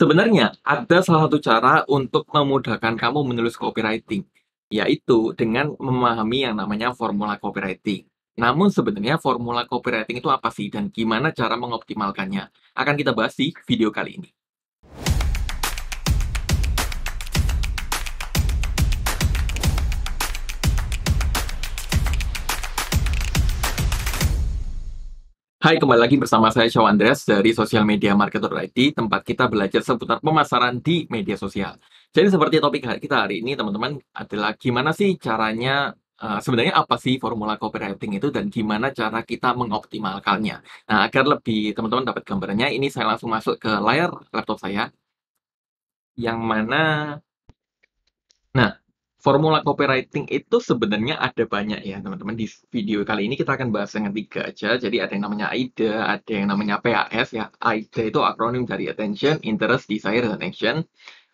Sebenarnya ada salah satu cara untuk memudahkan kamu menulis copywriting, yaitu dengan memahami yang namanya formula copywriting. Namun sebenarnya formula copywriting itu apa sih dan gimana cara mengoptimalkannya? Akan kita bahas di video kali ini. Hai, kembali lagi bersama saya Shaw Andreas dari Social Media Marketer ID, tempat kita belajar seputar pemasaran di media sosial. Jadi seperti topik kita hari ini, teman-teman, adalah gimana sih caranya Uh, sebenarnya apa sih formula copywriting itu dan gimana cara kita mengoptimalkannya. Nah, agar lebih teman-teman dapat gambarnya, ini saya langsung masuk ke layar laptop saya. Yang mana Formula copywriting itu sebenarnya ada banyak ya teman-teman. Di video kali ini kita akan bahas dengan tiga aja. Jadi ada yang namanya AIDA, e, ada yang namanya PAS ya. AIDA e itu akronim dari Attention, Interest, Desire, dan Action.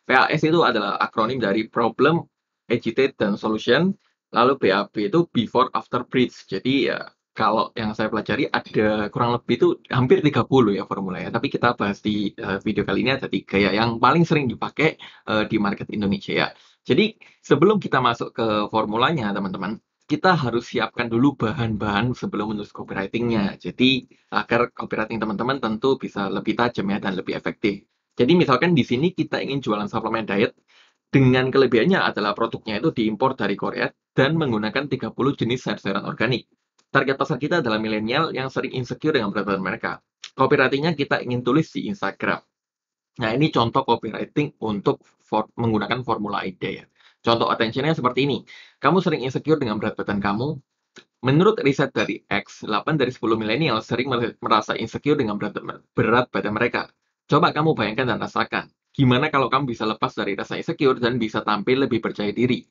PAS itu adalah akronim dari Problem, Agitate, dan Solution. Lalu BAP itu Before After Bridge. Jadi ya kalau yang saya pelajari ada kurang lebih itu hampir 30 ya formula ya. Tapi kita bahas di uh, video kali ini ada tiga ya yang paling sering dipakai uh, di market Indonesia ya. Jadi sebelum kita masuk ke formulanya teman-teman, kita harus siapkan dulu bahan-bahan sebelum menulis copywritingnya. Jadi agar copywriting teman-teman tentu bisa lebih tajam ya dan lebih efektif. Jadi misalkan di sini kita ingin jualan suplemen diet dengan kelebihannya adalah produknya itu diimpor dari Korea dan menggunakan 30 jenis sayur-sayuran organik. Target pasar kita adalah milenial yang sering insecure dengan berat badan mereka. Copywritingnya kita ingin tulis di Instagram. Nah, ini contoh copywriting untuk for, menggunakan formula ide ya. Contoh attentionnya seperti ini. Kamu sering insecure dengan berat badan kamu. Menurut riset dari X, 8 dari 10 milenial sering merasa insecure dengan berat, berat badan mereka. Coba kamu bayangkan dan rasakan. Gimana kalau kamu bisa lepas dari rasa insecure dan bisa tampil lebih percaya diri?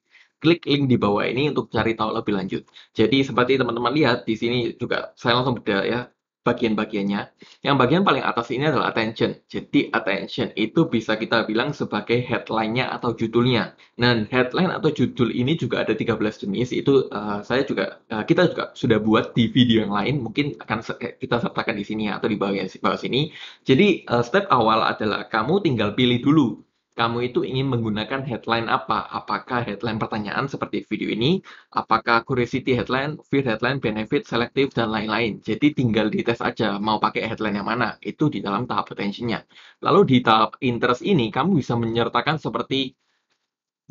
klik link di bawah ini untuk cari tahu lebih lanjut. Jadi seperti teman-teman lihat di sini juga saya langsung beda ya bagian-bagiannya. Yang bagian paling atas ini adalah attention. Jadi attention itu bisa kita bilang sebagai headline-nya atau judulnya. Dan headline atau judul ini juga ada 13 jenis. Itu uh, saya juga uh, kita juga sudah buat di video yang lain. Mungkin akan eh, kita sertakan di sini atau di bawah, ya, bawah sini. Jadi uh, step awal adalah kamu tinggal pilih dulu kamu itu ingin menggunakan headline apa? Apakah headline pertanyaan seperti video ini? Apakah curiosity headline, fear headline, benefit, selective, dan lain-lain? Jadi tinggal dites aja mau pakai headline yang mana. Itu di dalam tahap potensinya. Lalu di tahap interest ini, kamu bisa menyertakan seperti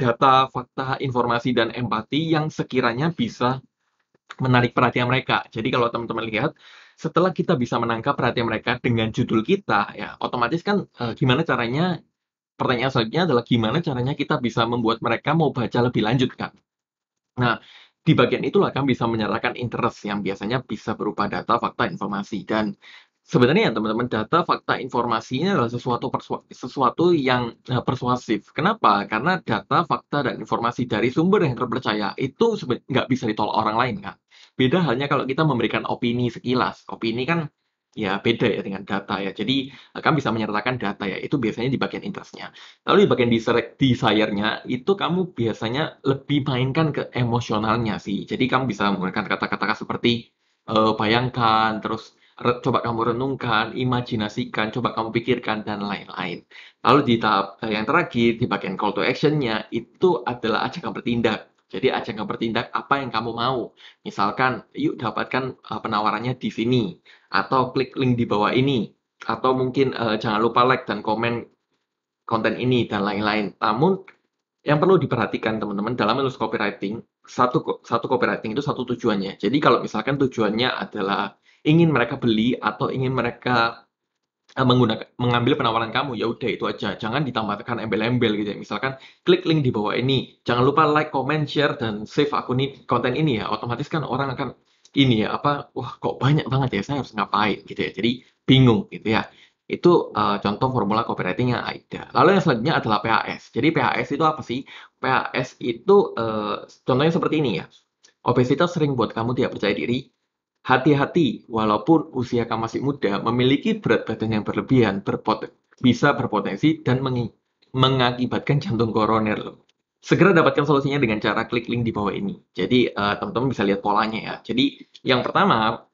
data, fakta, informasi, dan empati yang sekiranya bisa menarik perhatian mereka. Jadi kalau teman-teman lihat, setelah kita bisa menangkap perhatian mereka dengan judul kita, ya otomatis kan e, gimana caranya pertanyaan selanjutnya adalah gimana caranya kita bisa membuat mereka mau baca lebih lanjut, kan? Nah, di bagian itulah kami bisa menyerahkan interest yang biasanya bisa berupa data, fakta, informasi. Dan sebenarnya ya, teman-teman data, fakta, informasi ini adalah sesuatu sesuatu yang eh, persuasif. Kenapa? Karena data, fakta, dan informasi dari sumber yang terpercaya itu nggak bisa ditolak orang lain, kan? Beda halnya kalau kita memberikan opini sekilas. Opini kan ya beda ya dengan data ya. Jadi eh, kamu bisa menyertakan data ya. Itu biasanya di bagian interestnya. Lalu di bagian desire-nya itu kamu biasanya lebih mainkan ke emosionalnya sih. Jadi kamu bisa menggunakan kata-kata seperti uh, bayangkan, terus coba kamu renungkan, imajinasikan, coba kamu pikirkan dan lain-lain. Lalu di tahap eh, yang terakhir di bagian call to actionnya itu adalah ajakan bertindak. Jadi ajang nggak bertindak apa yang kamu mau. Misalkan, yuk dapatkan uh, penawarannya di sini, atau klik link di bawah ini, atau mungkin uh, jangan lupa like dan komen konten ini dan lain-lain. Namun yang perlu diperhatikan teman-teman dalam menulis copywriting, satu satu copywriting itu satu tujuannya. Jadi kalau misalkan tujuannya adalah ingin mereka beli atau ingin mereka Ah, menggunakan mengambil penawaran kamu ya udah itu aja jangan ditambahkan embel-embel gitu ya misalkan klik link di bawah ini jangan lupa like comment share dan save akun ini konten ini ya otomatis kan orang akan ini ya apa wah kok banyak banget ya saya harus ngapain gitu ya jadi bingung gitu ya itu uh, contoh formula copywriting yang ada lalu yang selanjutnya adalah PAS jadi PAS itu apa sih PAS itu uh, contohnya seperti ini ya obesitas sering buat kamu tidak percaya diri Hati-hati, walaupun usia kamu masih muda, memiliki berat badan yang berlebihan berpoten bisa berpotensi dan meng mengakibatkan jantung koroner Segera dapatkan solusinya dengan cara klik link di bawah ini. Jadi eh, teman-teman uh, bisa lihat polanya ya. Jadi yang pertama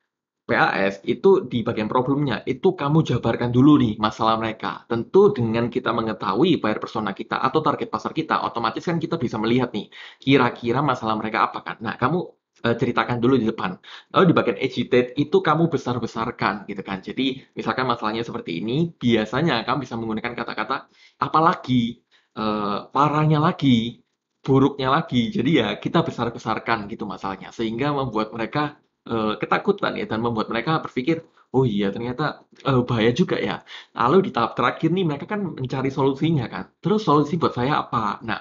PAS itu di bagian problemnya itu kamu jabarkan dulu nih masalah mereka. Tentu dengan kita mengetahui buyer persona kita atau target pasar kita, otomatis kan kita bisa melihat nih kira-kira masalah mereka apa kan. Nah, kamu Eh, ceritakan dulu di depan. Lalu oh, di bagian agitate itu kamu besar-besarkan gitu kan. Jadi misalkan masalahnya seperti ini, biasanya kamu bisa menggunakan kata-kata apalagi, uh, eh, parahnya lagi, buruknya lagi. Jadi ya kita besar-besarkan gitu masalahnya sehingga membuat mereka uh, ketakutan ya dan membuat mereka berpikir Oh iya, ternyata uh, bahaya juga ya. Lalu di tahap terakhir nih mereka kan mencari solusinya kan. Terus solusi buat saya apa? Nah,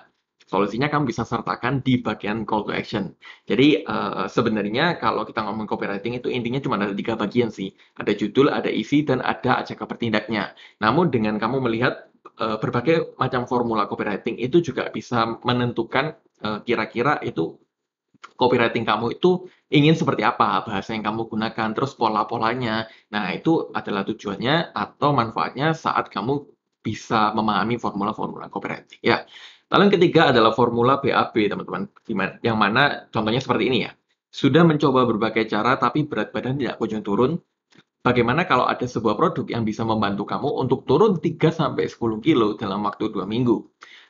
Solusinya kamu bisa sertakan di bagian call to action. Jadi uh, sebenarnya kalau kita ngomong copywriting itu intinya cuma ada tiga bagian sih. Ada judul, ada isi, dan ada ajakan bertindaknya. Namun dengan kamu melihat uh, berbagai macam formula copywriting itu juga bisa menentukan eh, kira-kira itu copywriting kamu itu ingin seperti apa, bahasa yang kamu gunakan, terus pola-polanya. Nah, itu adalah tujuannya atau manfaatnya saat kamu bisa memahami formula-formula copywriting. Ya, Lalu yang ketiga adalah formula BAB, teman-teman. Yang mana contohnya seperti ini ya. Sudah mencoba berbagai cara tapi berat badan tidak kunjung turun. Bagaimana kalau ada sebuah produk yang bisa membantu kamu untuk turun 3-10 kilo dalam waktu 2 minggu?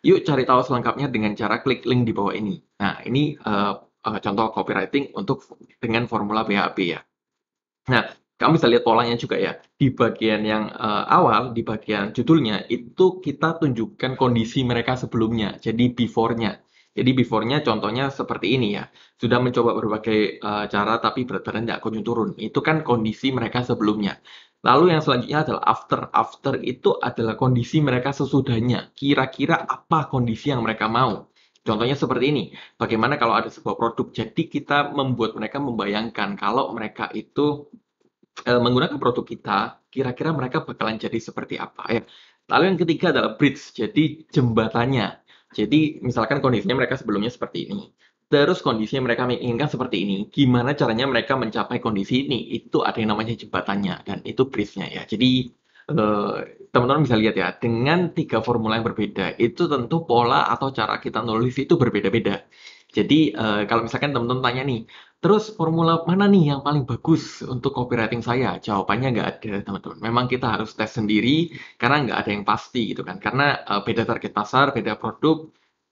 Yuk cari tahu selengkapnya dengan cara klik link di bawah ini. Nah, ini uh, uh, contoh copywriting untuk dengan formula BHP ya. Nah, kamu bisa lihat polanya juga ya. Di bagian yang uh, awal, di bagian judulnya, itu kita tunjukkan kondisi mereka sebelumnya, jadi before-nya. Jadi before-nya contohnya seperti ini ya. Sudah mencoba berbagai uh, cara tapi berat badan tidak kunjung turun. Itu kan kondisi mereka sebelumnya. Lalu yang selanjutnya adalah after. After itu adalah kondisi mereka sesudahnya. Kira-kira apa kondisi yang mereka mau. Contohnya seperti ini, bagaimana kalau ada sebuah produk, jadi kita membuat mereka membayangkan kalau mereka itu Eh, menggunakan produk kita, kira-kira mereka bakalan jadi seperti apa ya. Lalu yang ketiga adalah bridge, jadi jembatannya. Jadi misalkan kondisinya mereka sebelumnya seperti ini. Terus kondisinya mereka menginginkan seperti ini. Gimana caranya mereka mencapai kondisi ini? Itu ada yang namanya jembatannya dan itu bridge-nya ya. Jadi eh, teman-teman bisa lihat ya, dengan tiga formula yang berbeda, itu tentu pola atau cara kita nulis itu berbeda-beda. Jadi uh, kalau misalkan teman-teman tanya nih, terus formula mana nih yang paling bagus untuk copywriting saya? Jawabannya nggak ada teman-teman. Memang kita harus tes sendiri karena nggak ada yang pasti gitu kan. Karena uh, beda target pasar, beda produk,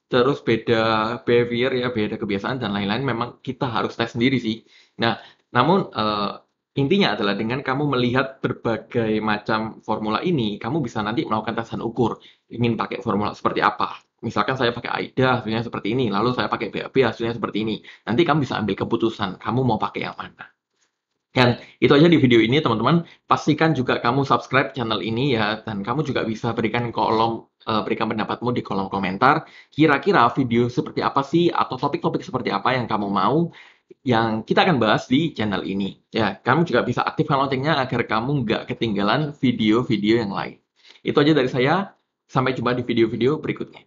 terus beda behavior ya, beda kebiasaan dan lain-lain. Memang kita harus tes sendiri sih. Nah, namun uh, Intinya adalah dengan kamu melihat berbagai macam formula ini, kamu bisa nanti melakukan tesan ukur ingin pakai formula seperti apa misalkan saya pakai AIDA hasilnya seperti ini, lalu saya pakai BAB hasilnya seperti ini. Nanti kamu bisa ambil keputusan, kamu mau pakai yang mana. Dan itu aja di video ini teman-teman. Pastikan juga kamu subscribe channel ini ya, dan kamu juga bisa berikan kolom eh, berikan pendapatmu di kolom komentar. Kira-kira video seperti apa sih atau topik-topik seperti apa yang kamu mau yang kita akan bahas di channel ini. Ya, kamu juga bisa aktifkan loncengnya agar kamu nggak ketinggalan video-video yang lain. Itu aja dari saya. Sampai jumpa di video-video berikutnya.